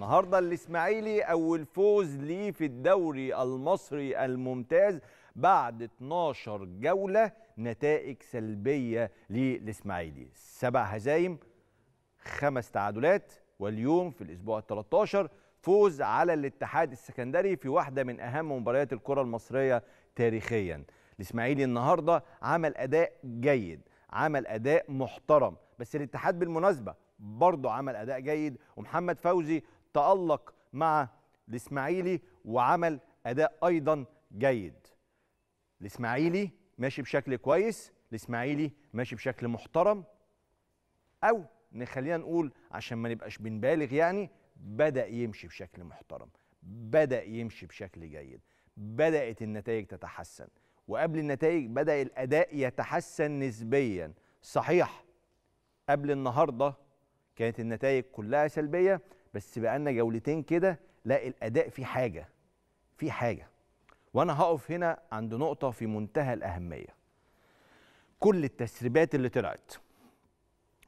النهارده الاسماعيلي اول فوز ليه في الدوري المصري الممتاز بعد 12 جوله نتائج سلبيه للاسماعيلي سبع هزايم خمس تعادلات واليوم في الاسبوع ال 13 فوز على الاتحاد السكندري في واحده من اهم مباريات الكره المصريه تاريخيا الاسماعيلي النهارده عمل اداء جيد عمل اداء محترم بس الاتحاد بالمناسبه برضه عمل اداء جيد ومحمد فوزي تألق مع الإسماعيلي وعمل أداء أيضا جيد الإسماعيلي ماشي بشكل كويس الإسماعيلي ماشي بشكل محترم أو نخلينا نقول عشان ما نبقاش بنبالغ يعني بدأ يمشي بشكل محترم بدأ يمشي بشكل جيد بدأت النتائج تتحسن وقبل النتائج بدأ الأداء يتحسن نسبيا صحيح قبل النهارده كانت النتائج كلها سلبية بس بقى لنا جولتين كده لا الاداء في حاجه في حاجه وانا هقف هنا عند نقطه في منتهى الاهميه كل التسريبات اللي طلعت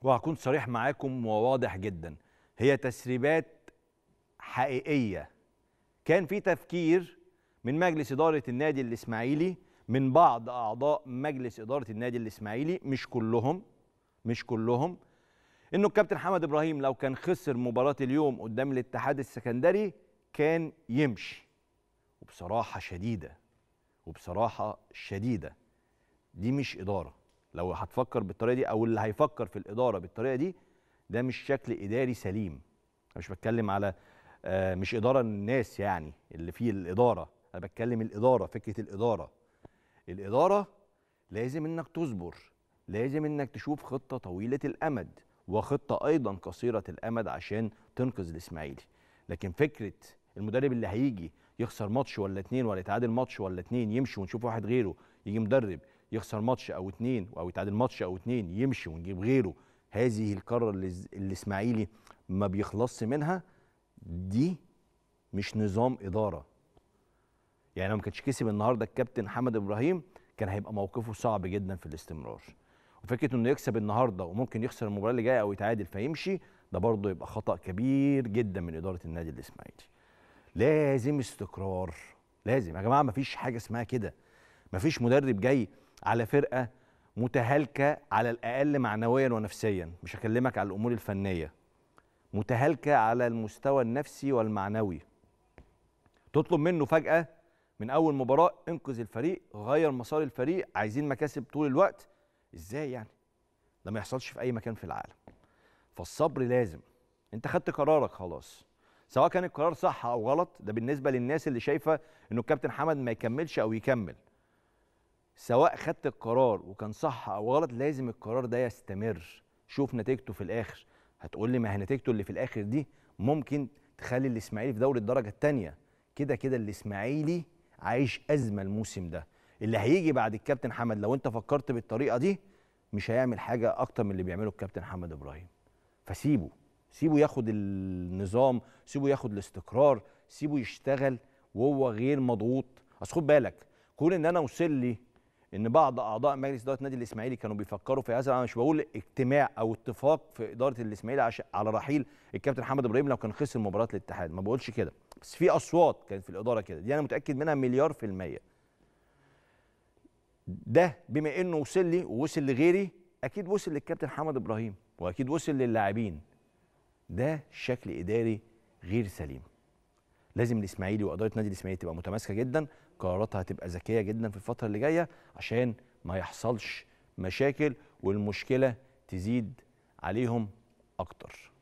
وهكون صريح معاكم وواضح جدا هي تسريبات حقيقيه كان في تفكير من مجلس اداره النادي الاسماعيلي من بعض اعضاء مجلس اداره النادي الاسماعيلي مش كلهم مش كلهم انه الكابتن حمد ابراهيم لو كان خسر مباراه اليوم قدام الاتحاد السكندري كان يمشي وبصراحه شديده وبصراحه شديده دي مش اداره لو هتفكر بالطريقه دي او اللي هيفكر في الاداره بالطريقه دي ده مش شكل اداري سليم انا مش بتكلم على آه، مش اداره الناس يعني اللي فيه الاداره انا بتكلم الاداره فكره الاداره الاداره لازم انك تصبر لازم انك تشوف خطه طويله الامد وخطه ايضا قصيره الامد عشان تنقذ الاسماعيلي لكن فكره المدرب اللي هيجي يخسر ماتش ولا اتنين ولا يتعادل ماتش ولا اتنين يمشي ونشوف واحد غيره يجي مدرب يخسر ماتش او اتنين او يتعادل ماتش او اتنين يمشي ونجيب غيره هذه الكرة اللي الاسماعيلي ما بيخلصش منها دي مش نظام اداره يعني لو ما كانش كسب النهارده الكابتن حمد ابراهيم كان هيبقى موقفه صعب جدا في الاستمرار فكره انه يكسب النهارده وممكن يخسر المباراه اللي جايه او يتعادل فيمشي ده برضه يبقى خطا كبير جدا من اداره النادي الاسماعيلي لازم استقرار لازم يا جماعه ما فيش حاجه اسمها كده ما فيش مدرب جاي على فرقه متهالكه على الاقل معنويا ونفسيا مش هكلمك على الامور الفنيه متهالكه على المستوى النفسي والمعنوي تطلب منه فجاه من اول مباراه انقذ الفريق غير مسار الفريق عايزين مكاسب طول الوقت ازاي يعني ده ما يحصلش في اي مكان في العالم فالصبر لازم انت خدت قرارك خلاص سواء كان القرار صح او غلط ده بالنسبه للناس اللي شايفه انه الكابتن حمد ما يكملش او يكمل سواء خدت القرار وكان صح او غلط لازم القرار ده يستمر شوف نتيجته في الاخر هتقول لي ما هي نتيجته اللي في الاخر دي ممكن تخلي الاسماعيلي في دوري الدرجه الثانيه كده كده الاسماعيلي عايش ازمه الموسم ده اللي هيجي بعد الكابتن حمد لو انت فكرت بالطريقه دي مش هيعمل حاجه اكتر من اللي بيعمله الكابتن حمد ابراهيم فسيبه سيبه ياخد النظام سيبه ياخد الاستقرار سيبه يشتغل وهو غير مضغوط اصل خد بالك كون ان انا وصل لي ان بعض اعضاء مجلس اداره النادي الاسماعيلي كانوا بيفكروا في هذا انا مش بقول اجتماع او اتفاق في اداره الاسماعيلي عشان على رحيل الكابتن حمد ابراهيم لو كان خسر مباراه الاتحاد ما بقولش كده بس في اصوات كانت في الاداره كده دي انا متاكد منها مليار في الميه ده بما انه وصل لي ووصل لغيري اكيد وصل للكابتن حمد ابراهيم واكيد وصل للاعبين ده شكل اداري غير سليم لازم الاسماعيلي واداره نادي الاسماعيلي تبقى متماسكه جدا قراراتها هتبقى ذكيه جدا في الفتره اللي جايه عشان ما يحصلش مشاكل والمشكله تزيد عليهم اكتر